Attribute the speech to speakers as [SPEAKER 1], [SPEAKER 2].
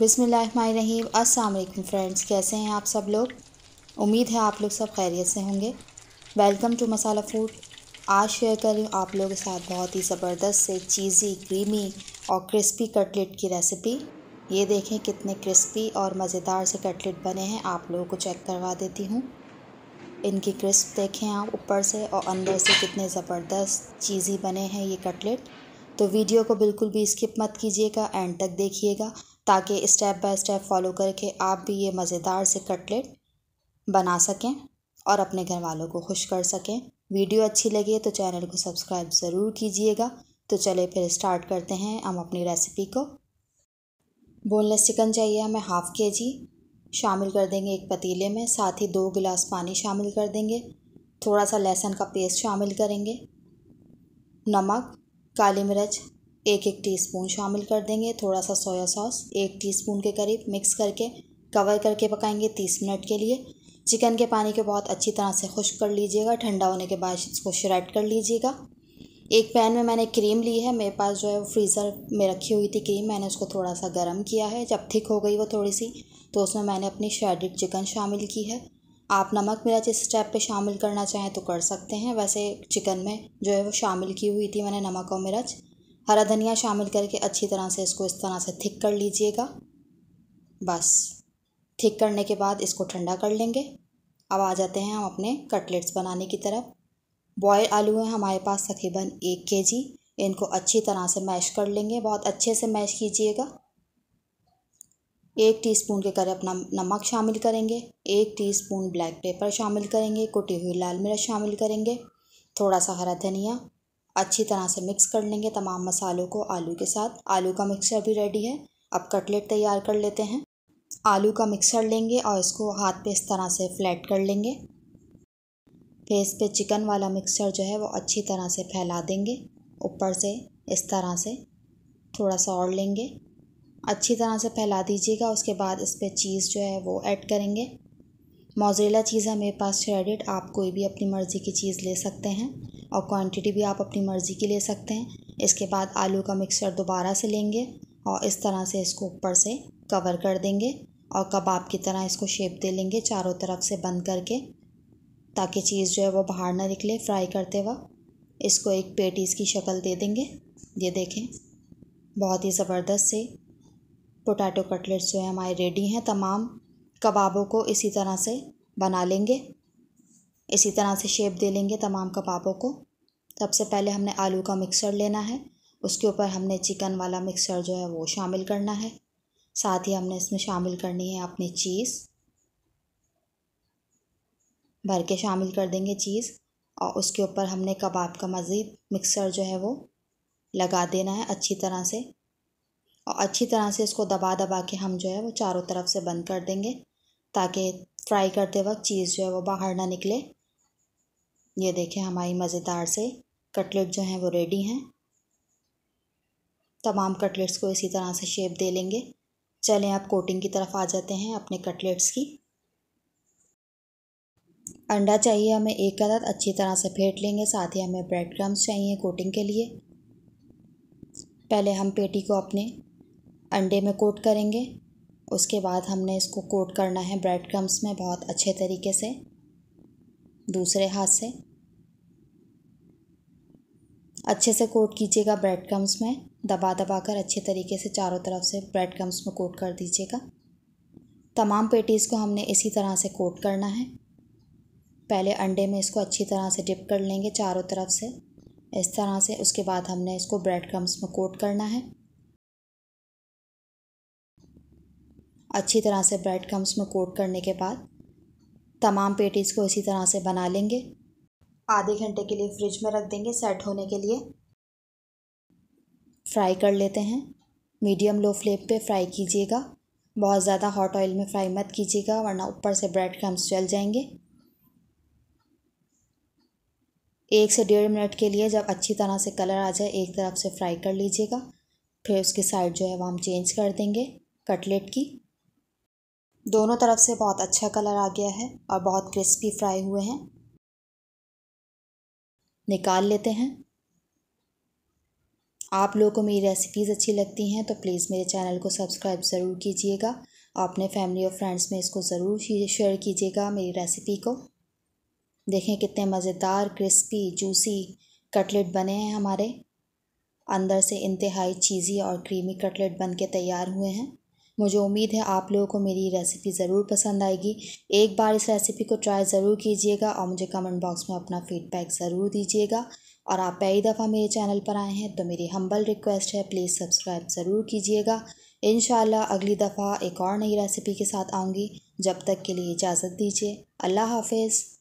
[SPEAKER 1] बिसमीम असलम फ्रेंड्स कैसे हैं आप सब लोग उम्मीद है आप लोग सब खैरियत से होंगे वेलकम टू मसाला फूड आज शेयर कर रही हूँ आप लोगों के साथ बहुत ही ज़बरदस्त से चीज़ी क्रीमी और क्रिस्पी कटलेट की रेसिपी ये देखें कितने क्रिस्पी और मज़ेदार से कटलेट बने हैं आप लोगों को चेक करवा देती हूँ इनकी क्रिस्प देखें आप ऊपर से और अंदर से कितने ज़बरदस्त चीज़ी बने हैं ये कटलेट तो वीडियो को बिल्कुल भी स्किप मत कीजिएगा एंड तक देखिएगा ताकि स्टेप बाय स्टेप फॉलो करके आप भी ये मज़ेदार से कटलेट बना सकें और अपने घर वालों को खुश कर सकें वीडियो अच्छी लगे तो चैनल को सब्सक्राइब ज़रूर कीजिएगा तो चले फिर स्टार्ट करते हैं हम अपनी रेसिपी को बोनलेस चिकन चाहिए हमें हाफ़ के जी शामिल कर देंगे एक पतीले में साथ ही दो गिलास पानी शामिल कर देंगे थोड़ा सा लहसुन का पेस्ट शामिल करेंगे नमक काली मिर्च एक एक टीस्पून शामिल कर देंगे थोड़ा सा सोया सॉस एक टीस्पून के करीब मिक्स करके कवर करके पकाएंगे तीस मिनट के लिए चिकन के पानी को बहुत अच्छी तरह से खुश कर लीजिएगा ठंडा होने के बाद इसको श्रेड कर लीजिएगा एक पैन में मैंने क्रीम ली है मेरे पास जो है वो फ्रीज़र में रखी हुई थी क्रीम मैंने उसको थोड़ा सा गर्म किया है जब थिक हो गई वो थोड़ी सी तो उसमें मैंने अपनी श्रेडिड चिकन शामिल की है आप नमक मिर्च इस स्टेप पे शामिल करना चाहें तो कर सकते हैं वैसे चिकन में जो है वो शामिल की हुई थी मैंने नमक और मिर्च हरा धनिया शामिल करके अच्छी तरह से इसको इस तरह से थिक कर लीजिएगा बस थिक करने के बाद इसको ठंडा कर लेंगे अब आ जाते हैं हम अपने कटलेट्स बनाने की तरफ बॉयल आलू हैं हमारे पास तकरीबन एक के जी इनको अच्छी तरह से मैश कर लेंगे बहुत अच्छे से मैश कीजिएगा एक टीस्पून के करीब अपना नमक शामिल करेंगे एक टीस्पून ब्लैक पेपर शामिल करेंगे कुटी हुई लाल मिर्च शामिल करेंगे थोड़ा सा हरा धनिया अच्छी तरह से मिक्स कर लेंगे तमाम मसालों को आलू के साथ आलू का मिक्सर भी रेडी है अब कटलेट तैयार कर लेते हैं आलू का मिक्सर लेंगे और इसको हाथ पे इस तरह से फ्लैट कर लेंगे फिर इस पे चिकन वाला मिक्सर जो है वो अच्छी तरह से फैला देंगे ऊपर से इस तरह से थोड़ा सा और लेंगे अच्छी तरह से फैला दीजिएगा उसके बाद इस पर चीज़ जो है वो ऐड करेंगे मोजरेला चीज़ है मेरे पास रेडिड आप कोई भी अपनी मर्ज़ी की चीज़ ले सकते हैं और क्वांटिटी भी आप अपनी मर्ज़ी की ले सकते हैं इसके बाद आलू का मिक्सचर दोबारा से लेंगे और इस तरह से इसको ऊपर से कवर कर देंगे और कबाब की तरह इसको शेप दे लेंगे चारों तरफ से बंद करके ताकि चीज़ जो है वो बाहर ना निकले फ्राई करते वक्त इसको एक पेटीज़ की शक्ल दे देंगे ये देखें बहुत ही ज़बरदस्त से पोटैटो कटलेट्स जो है हमारे रेडी हैं तमाम कबाबों को इसी तरह से बना लेंगे इसी तरह से शेप दे लेंगे तमाम कबाबों को सबसे पहले हमने आलू का मिक्सर लेना है उसके ऊपर हमने चिकन वाला मिक्सर जो है वो शामिल करना है साथ ही हमने इसमें शामिल करनी है अपनी चीज़ भर के शामिल कर देंगे चीज़ और उसके ऊपर हमने कबाब का मज़ीद मिक्सर जो है वो लगा देना है अच्छी तरह से और अच्छी तरह से इसको दबा दबा के हम जो है वो चारों तरफ से बंद कर देंगे ताकि फ्राई करते वक्त चीज़ जो है वो बाहर ना निकले ये देखें हमारी मज़ेदार से कटलेट जो हैं वो रेडी हैं तमाम कटलेट्स को इसी तरह से शेप दे लेंगे चलें आप कोटिंग की तरफ आ जाते हैं अपने कटलेट्स की अंडा चाहिए हमें एक अदद अच्छी तरह से फेंट लेंगे साथ ही हमें ब्रेड क्रम्स चाहिए कोटिंग के लिए पहले हम पेटी को अपने अंडे में कोट करेंगे उसके बाद हमने इसको कोट करना है ब्रेड क्रम्स में बहुत अच्छे तरीके से दूसरे हाथ से अच्छे से कोट कीजिएगा ब्रेड क्रम्स में दबा दबा कर अच्छे तरीके से चारों तरफ से ब्रेड क्रम्स में कोट कर दीजिएगा तमाम पेटीज़ को हमने इसी तरह से कोट करना है पहले अंडे में इसको अच्छी तरह से डिप कर लेंगे चारों तरफ से इस तरह से उसके बाद हमने इसको ब्रेड क्रम्स में कोट करना है अच्छी तरह से ब्रेड क्रम्स में कोट करने के बाद तमाम पेटीज़ को इसी तरह से बना लेंगे आधे घंटे के लिए फ्रिज में रख देंगे सेट होने के लिए फ्राई कर लेते हैं मीडियम लो फ्लेम पे फ्राई कीजिएगा बहुत ज़्यादा हॉट ऑयल में फ्राई मत कीजिएगा वरना ऊपर से ब्रेड क्रम्स जल जाएंगे एक से डेढ़ मिनट के लिए जब अच्छी तरह से कलर आ जाए एक तरफ से फ्राई कर लीजिएगा फिर उसकी साइड जो है वो हम चेंज कर देंगे कटलेट की दोनों तरफ से बहुत अच्छा कलर आ गया है और बहुत क्रिस्पी फ्राई हुए हैं निकाल लेते हैं आप लोगों को मेरी रेसिपीज़ अच्छी लगती हैं तो प्लीज़ मेरे चैनल को सब्सक्राइब ज़रूर कीजिएगा आपने फैमिली और फ्रेंड्स में इसको ज़रूर शेयर कीजिएगा मेरी रेसिपी को देखें कितने मज़ेदार क्रिस्पी जूसी कटलेट बने हैं हमारे अंदर से इंतहाई चीज़ी और क्रीमी कटलेट बन के तैयार हुए हैं मुझे उम्मीद है आप लोगों को मेरी रेसिपी ज़रूर पसंद आएगी एक बार इस रेसिपी को ट्राई ज़रूर कीजिएगा और मुझे कमेंट बॉक्स में अपना फीडबैक ज़रूर दीजिएगा और आप पहली दफ़ा मेरे चैनल पर आए हैं तो मेरी हम्बल रिक्वेस्ट है प्लीज़ सब्सक्राइब ज़रूर कीजिएगा इन अगली दफ़ा एक और नई रेसिपी के साथ आऊँगी जब तक के लिए इजाज़त दीजिए अल्लाह हाफिज़